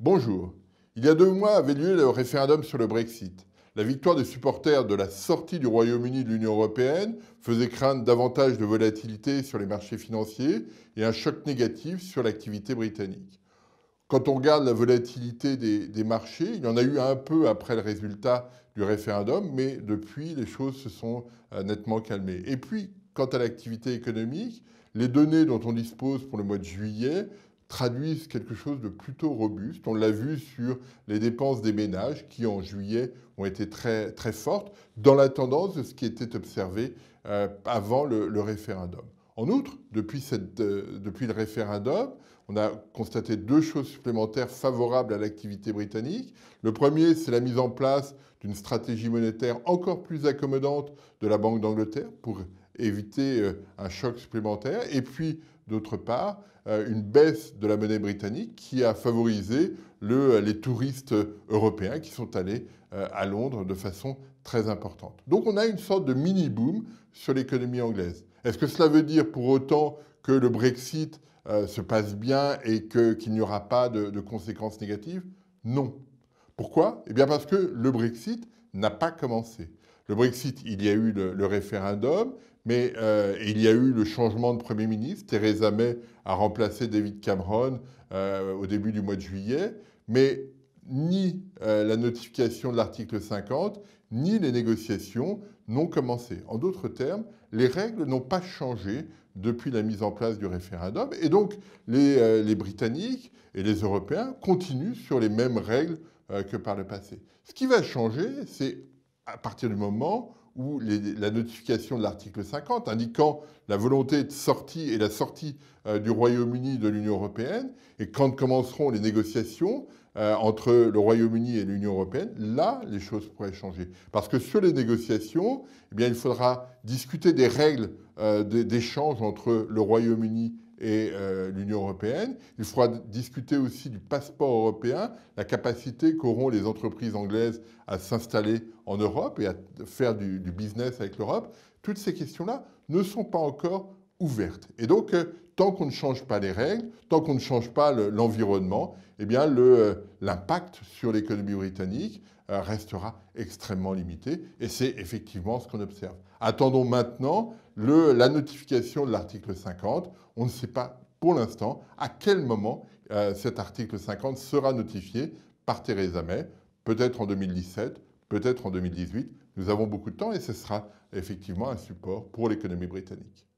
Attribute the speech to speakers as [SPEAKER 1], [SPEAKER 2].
[SPEAKER 1] Bonjour. Il y a deux mois avait lieu le référendum sur le Brexit. La victoire des supporters de la sortie du Royaume-Uni de l'Union européenne faisait craindre davantage de volatilité sur les marchés financiers et un choc négatif sur l'activité britannique. Quand on regarde la volatilité des, marchés, il y en a eu un peu après le résultat du référendum, mais depuis, les choses se sont euh, nettement calmées. Et puis, quant à l'activité économique, les données dont on dispose pour le mois de juillet traduisent quelque chose de plutôt robuste. On l'a vu sur les dépenses des ménages qui, en juillet, ont été très, très fortes, dans la tendance de ce qui était observé euh, avant le, référendum. En outre, depuis, euh, depuis le référendum, on a constaté deux choses supplémentaires favorables à l'activité britannique. Le premier, c'est la mise en place d'une stratégie monétaire encore plus accommodante de la Banque d'Angleterre pour éviter euh, un choc supplémentaire, et puis d'autre part euh, une baisse de la monnaie britannique qui a favorisé le, euh, les touristes européens qui sont allés à Londres de façon très importante. Donc on a une sorte de mini-boom sur l'économie anglaise. Est-ce que cela veut dire pour autant que le Brexit se passe bien et qu'il n'y aura pas de, conséquences négatives Non. Pourquoi Eh bien parce que le Brexit n'a pas commencé. Le Brexit, il y a eu le référendum, mais euh, il y a eu le changement de Premier ministre. Theresa May a remplacé David Cameron euh, au début du mois de juillet. Mais ni euh, la notification de l'article 50, ni les négociations n'ont commencé. En d'autres termes, les règles n'ont pas changé depuis la mise en place du référendum. Et donc, les Britanniques et les Européens continuent sur les mêmes règles que par le passé. Ce qui va changer, c'est à partir du moment ou la notification de l'article 50 indiquant la volonté de sortie et la sortie euh, du Royaume-Uni de l'Union européenne, et quand commenceront les négociations euh, entre le Royaume-Uni et l'Union européenne, là, les choses pourraient changer. Parce que sur les négociations, eh bien, il faudra discuter des règles euh, d'échange entre le Royaume-Uni et euh, l'Union européenne. Il faudra discuter aussi du passeport européen, la capacité qu'auront les entreprises anglaises à s'installer en Europe et à faire du business avec l'Europe. Toutes ces questions-là ne sont pas encore ouverte. Et donc, euh, tant qu'on ne change pas les règles, tant qu'on ne change pas l'environnement, eh bien euh, l'impact sur l'économie britannique euh, restera extrêmement limité. Et c'est effectivement ce qu'on observe. Attendons maintenant le, la notification de l'article 50. On ne sait pas pour l'instant à quel moment cet article 50 sera notifié par Theresa May, peut-être en 2017, peut-être en 2018. Nous avons beaucoup de temps et ce sera effectivement un support pour l'économie britannique.